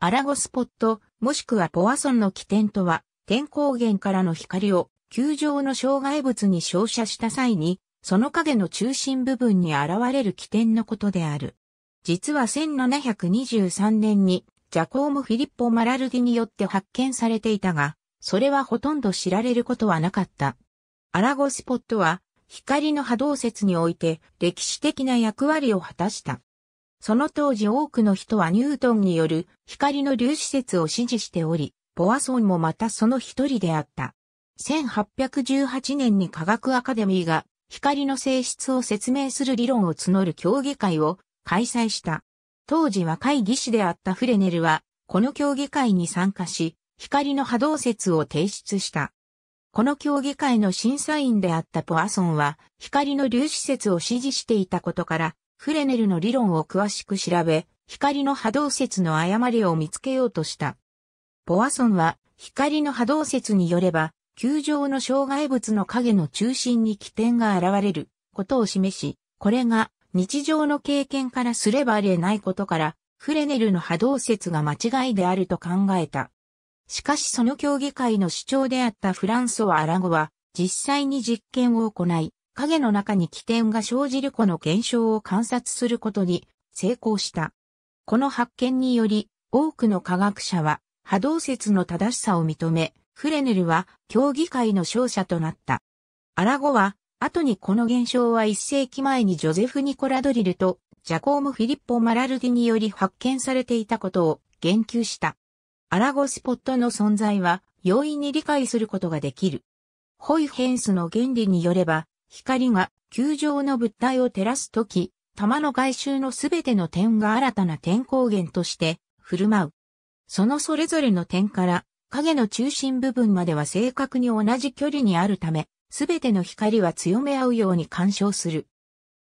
アラゴスポット、もしくはポワソンの起点とは、天光源からの光を球状の障害物に照射した際に、その影の中心部分に現れる起点のことである。実は1723年にジャコーム・フィリッポ・マラルディによって発見されていたが、それはほとんど知られることはなかった。アラゴスポットは光の波動説において歴史的な役割を果たした。その当時多くの人はニュートンによる光の粒子説を支持しており、ポアソンもまたその一人であった。1818年に科学アカデミーが光の性質を説明する理論を募る協議会を開催した。当時若い技師であったフレネルは、この協議会に参加し、光の波動説を提出した。この協議会の審査員であったポアソンは、光の粒子説を支持していたことから、フレネルの理論を詳しく調べ、光の波動説の誤りを見つけようとした。ポワソンは、光の波動説によれば、球状の障害物の影の中心に起点が現れることを示し、これが日常の経験からすればあり得ないことから、フレネルの波動説が間違いであると考えた。しかしその協議会の主張であったフランソワ・アラゴは、実際に実験を行い、影の中に起点が生じるこの現象を観察することに成功した。この発見により、多くの科学者は波動説の正しさを認め、フレネルは競技会の勝者となった。アラゴは、後にこの現象は1世紀前にジョゼフ・ニコラドリルとジャコーム・フィリッポ・マラルディにより発見されていたことを言及した。アラゴスポットの存在は容易に理解することができる。ホイフェンスの原理によれば、光が球状の物体を照らすとき、玉の外周のすべての点が新たな点光源として振る舞う。そのそれぞれの点から影の中心部分までは正確に同じ距離にあるため、すべての光は強め合うように干渉する。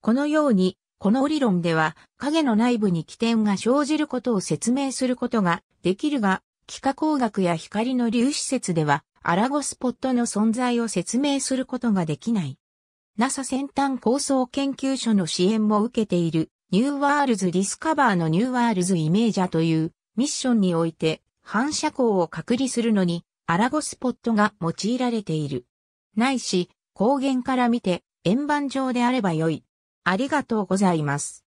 このように、この理論では影の内部に起点が生じることを説明することができるが、幾何工学や光の粒子説ではアラゴスポットの存在を説明することができない。NASA 先端構想研究所の支援も受けているニューワールズディスカバーのニューワールズイメージャというミッションにおいて反射光を隔離するのにアラゴスポットが用いられている。ないし、光源から見て円盤状であれば良い。ありがとうございます。